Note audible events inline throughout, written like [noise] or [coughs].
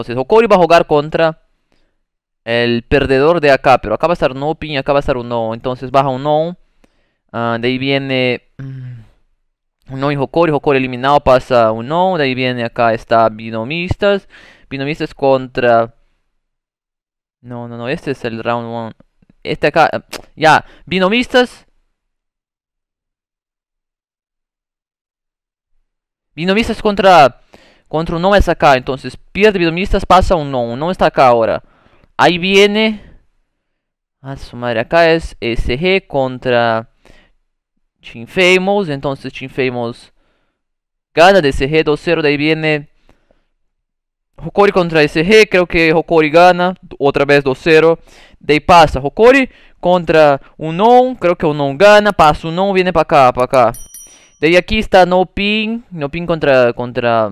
Entonces, Hokori va a jugar contra el perdedor de acá. Pero acá va a estar no pin acá va a estar un no. Entonces baja un no. Ah, de ahí viene mm, un no y Hokori. Hokori eliminado pasa un no. De ahí viene acá está Binomistas. Binomistas contra... No, no, no. Este es el round one. Este acá... Ah, ya. Binomistas. Binomistas contra... Control no é então, es acá, entonces pierde vidoministas, pasa un no. Un no está acá ahora. Ahí viene. A su madre, acá es SG contra Chinfamous. Entonces Chinfamous gana de SG 2-0. De ahí viene Hokori contra SG. Creo que Hokori gana otra vez 2-0. De ahí pasa Hokori contra Unon. Creo que Unon gana. Pasa Unon, viene para acá, para acá. De ahí aquí está No Pin. No Pin contra. contra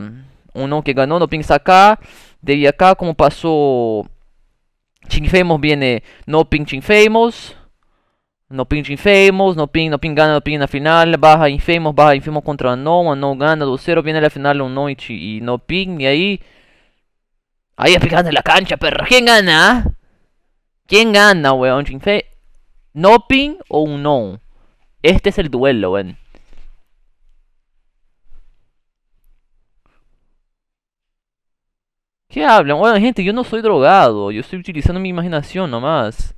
no que ganó, no ping acá. De acá, como pasó Ching viene No Ping Ching Famous. No Ping Ching Famous, No Ping, No Ping gana, No Ping en la final. Baja Infamous, baja Infamous contra No, No gana 2-0. Viene la final un noche y, No Ping. Y ahí. Ahí explicando en la cancha, perra. ¿Quién gana? ¿Quién gana, weón? ¿Ching ¿No Ping o un No? Este es el duelo, weón. ¿Qué hablan? Oigan, gente, yo no soy drogado. Yo estoy utilizando mi imaginación nomás.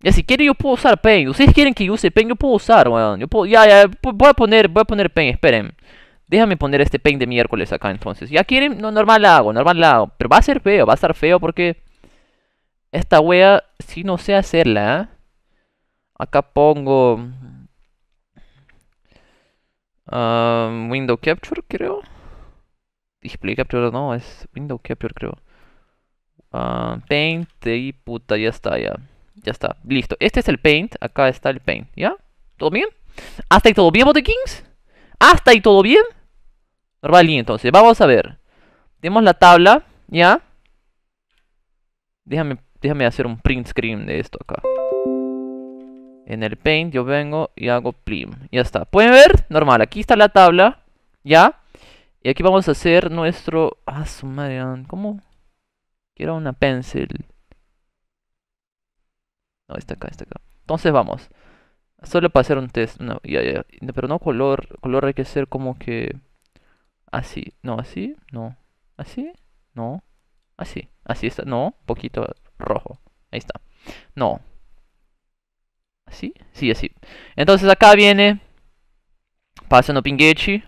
Ya, si quieren yo puedo usar Paint. Ustedes quieren que yo use Paint, yo puedo usar, weón. Yo puedo, ya, ya, voy a poner, voy a poner Paint, esperen. Déjame poner este pen de miércoles acá entonces. Ya quieren, no, normal la hago, normal la hago. Pero va a ser feo, va a ser feo porque... Esta wea, si no sé hacerla, ¿ah? Acá pongo... Um, window Capture, creo. Display Capture no, es Window Capture creo. Ah, paint y puta, ya está, ya. Ya está, listo. Este es el Paint, acá está el Paint, ¿ya? ¿Todo bien? ¿Hasta y todo bien, botekings ¿Hasta y todo bien? Normal, y entonces, vamos a ver. Tenemos la tabla, ¿ya? Déjame, déjame hacer un print screen de esto acá. En el Paint yo vengo y hago plim. Ya está. ¿Pueden ver? Normal, aquí está la tabla. ¿Ya? Y aquí vamos a hacer nuestro... Ah, su madre, ¿cómo? Quiero una pencil. No, está acá, está acá. Entonces vamos. Solo para hacer un test. No, Pero no color. Color hay que ser como que... Así. No, así. No. Así. No. Así. Así está. No. Poquito rojo. Ahí está. No. Así. Sí, así. Entonces acá viene... Pasando Pinguechi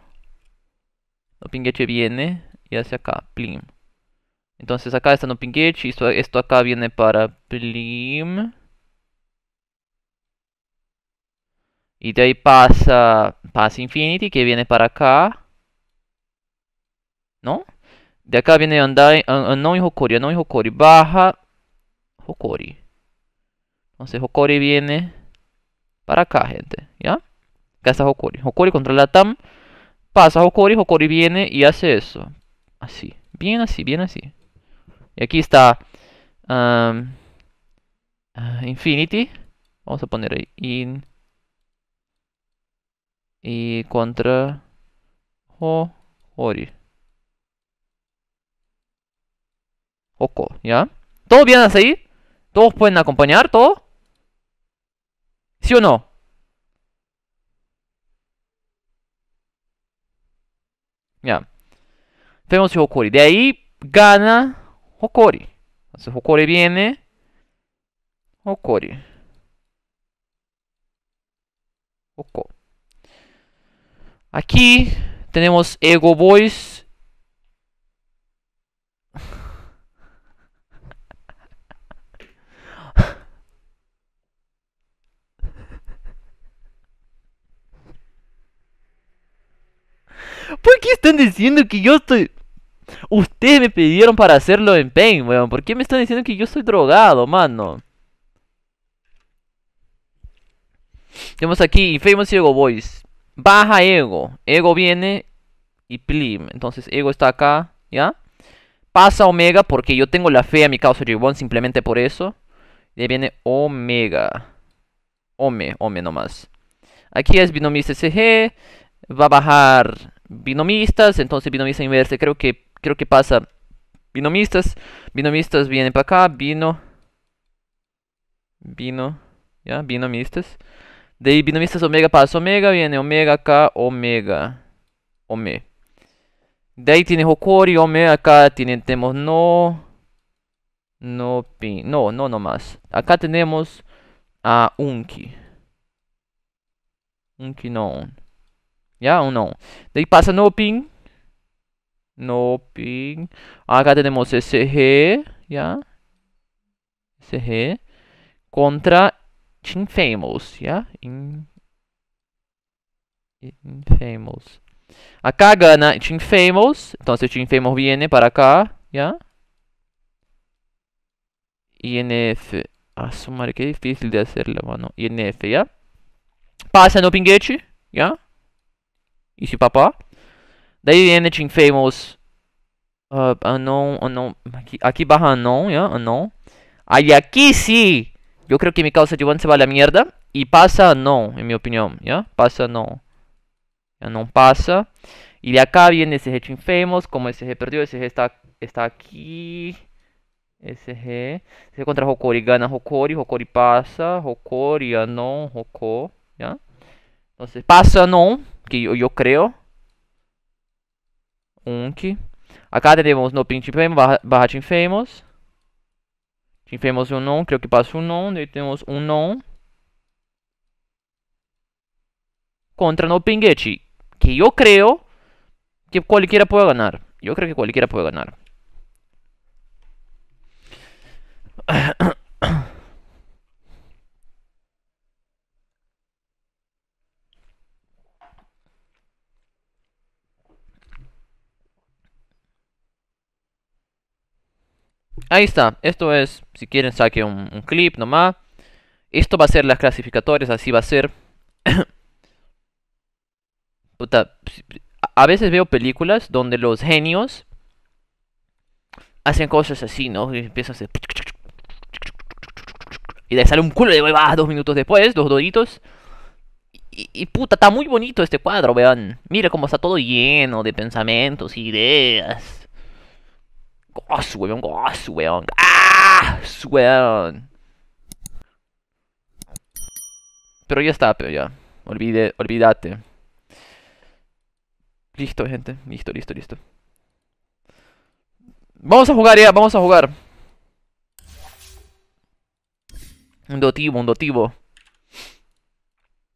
pinguete viene y hace acá, plim. Entonces acá está pinguete y esto, acá viene para plim. Y de ahí pasa, pasa Infinity que viene para acá. ¿No? De acá viene Andai, ah, ah, no Hokori, y Hokori, baja Hokori. Entonces Hokori viene para acá, gente. ¿Ya? Acá está Hokori. Hokori contra TAM. Pasa Hokori, Hokori viene y hace eso. Así, bien así, bien así. Y aquí está ah, Infinity. Vamos a poner ahí in. Y contra Hokori. Oko, ¿ya? ¿Todo bien así? ¿Todos pueden acompañar? ¿Todo? ¿Sí o no? Yeah. Tenemos Hokori. De ahí gana Hokori. Entonces Hokori viene. Hokori. Hoko. Aquí tenemos Ego Boys ¿Por qué están diciendo que yo estoy.? Ustedes me pidieron para hacerlo en Pain, weón. ¿Por qué me están diciendo que yo estoy drogado, mano? Tenemos aquí famous Ego Boys. Baja Ego. Ego viene y Plim. Entonces Ego está acá, ¿ya? Pasa Omega porque yo tengo la fe a mi causa de simplemente por eso. Y ahí viene Omega. Ome, Ome nomás. Aquí es binomio CG. Va a bajar binomistas, entonces binomista inversa, creo que, creo que pasa binomistas, binomistas vienen para acá, bino, vino, ya, binomistas. De ahí binomistas omega pasa omega, viene omega acá, omega, ome. De ahí tiene Hokori, omega acá tenemos no, no, no, no, no más. Acá tenemos a Unki. Unki no. Ja, ou não? Daí passa no pin. No pin. Acá ah, temos SG. É re. Ja? re. Contra infamous. Ja? In, infamous. Acá gana infamous. Então, infamous viene para cá. Ja? INF. a ah, sumar, que difícil de hacer la mano. INF, já? Passa no pinguete. Já? Isso papá. Daí Anything Famous. Uh, anon, anon, aqui, aqui barra Anon, yeah, Anon. Aí aqui sim! Eu creio que minha causa de One se vale a mierda. E passa Anon, em minha opinião. Yeah? Passa Anon. Não passa. E acá viene SG Famous. Como SG perdió, SG está, está aqui. SG. SG contra Hokori. Gana Hokori. Hokori passa. Hokori, Anon, Hoko. Yeah? passa pasan um que eu, yo creo. Un que. Acá temos no pin teamfamous, barra, barra teamfamous. Teamfamous um non, creio que passa um non. Daí temos um non. Contra no pinguete. Que eu creio que qualquer pode ganhar. Eu creio que qualquer pode ganhar. Ahí está, esto es, si quieren saque un, clip nomás. Esto va a ser las clasificatorias, así va a ser. [coughs] Puta, a veces veo películas donde los genios hacen cosas así, ¿no? Y empiezan a hacer... Y de sale un culo de huevadas dos minutos después, dos doritos. Y, puta, está muy bonito este cuadro, vean. Mira cómo está todo lleno de pensamientos, ideas weón, weón. ¡Ah! Weón. Ah, ¡ah, pero ya está, pero ya. Olvide, olvídate. Listo, gente. Listo, listo, listo. Vamos a jugar ya, vamos a jugar. Un dotivo, un dotivo